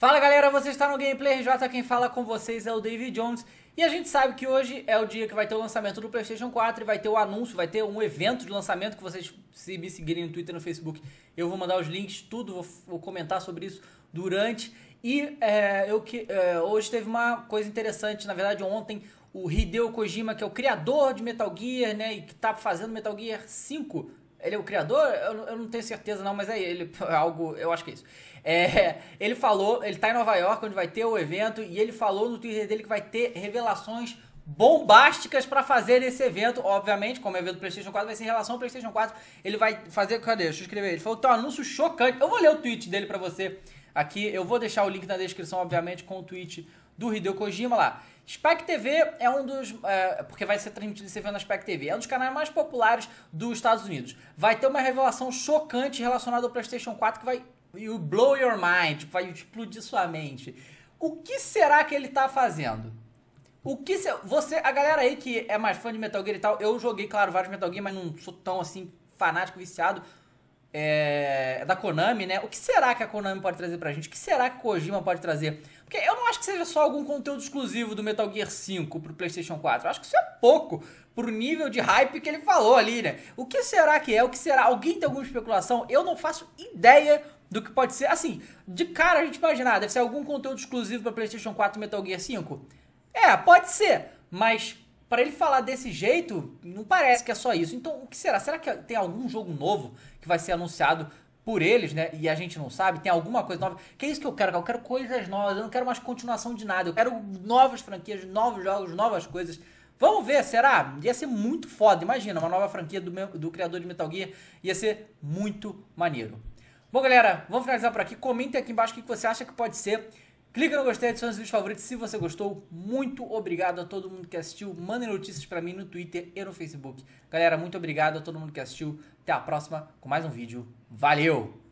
Fala galera, você está no Gameplay RJ, quem fala com vocês é o David Jones E a gente sabe que hoje é o dia que vai ter o lançamento do Playstation 4 E vai ter o anúncio, vai ter um evento de lançamento que vocês se me seguirem no Twitter e no Facebook Eu vou mandar os links, tudo, vou, vou comentar sobre isso durante E é, eu que é, hoje teve uma coisa interessante, na verdade ontem O Hideo Kojima, que é o criador de Metal Gear, né, e que está fazendo Metal Gear 5 ele é o criador? Eu, eu não tenho certeza, não, mas é ele. É algo. Eu acho que é isso. É, ele falou, ele tá em Nova York, onde vai ter o evento, e ele falou no Twitter dele que vai ter revelações bombásticas para fazer esse evento, obviamente, como é evento do PlayStation 4, vai ser em relação ao PlayStation 4. Ele vai fazer, cadê? Deixa eu escrever. Ele falou que tem um anúncio chocante. Eu vou ler o tweet dele para você aqui. Eu vou deixar o link na descrição, obviamente, com o tweet do Hideo Kojima lá. Spike TV é um dos. É, porque vai ser transmitido e você vê na Spike TV. É um dos canais mais populares dos Estados Unidos. Vai ter uma revelação chocante relacionada ao PlayStation 4 que vai. You blow your mind, tipo, vai explodir sua mente. O que será que ele tá fazendo? O que se, você, a galera aí que é mais fã de Metal Gear e tal, eu joguei, claro, vários Metal Gear, mas não sou tão assim fanático, viciado é, da Konami, né? O que será que a Konami pode trazer pra gente? O que será que Kojima pode trazer? Porque eu não acho que seja só algum conteúdo exclusivo do Metal Gear 5 pro PlayStation 4. Eu acho que isso é pouco pro nível de hype que ele falou ali, né? O que será que é? O que será? Alguém tem alguma especulação? Eu não faço ideia do que pode ser. Assim, de cara a gente imagina, deve ser algum conteúdo exclusivo para PlayStation 4 Metal Gear 5. É, pode ser, mas para ele falar desse jeito, não parece que é só isso. Então, o que será? Será que tem algum jogo novo que vai ser anunciado por eles, né? E a gente não sabe, tem alguma coisa nova. Que é isso que eu quero, cara? Eu quero coisas novas, eu não quero mais continuação de nada. Eu quero novas franquias, novos jogos, novas coisas. Vamos ver, será? Ia ser muito foda, imagina, uma nova franquia do, meu, do criador de Metal Gear. Ia ser muito maneiro. Bom, galera, vamos finalizar por aqui. Comentem aqui embaixo o que você acha que pode ser Clica no gostei, adiciona os vídeos favoritos se você gostou. Muito obrigado a todo mundo que assistiu. Mandem notícias para mim no Twitter e no Facebook. Galera, muito obrigado a todo mundo que assistiu. Até a próxima com mais um vídeo. Valeu!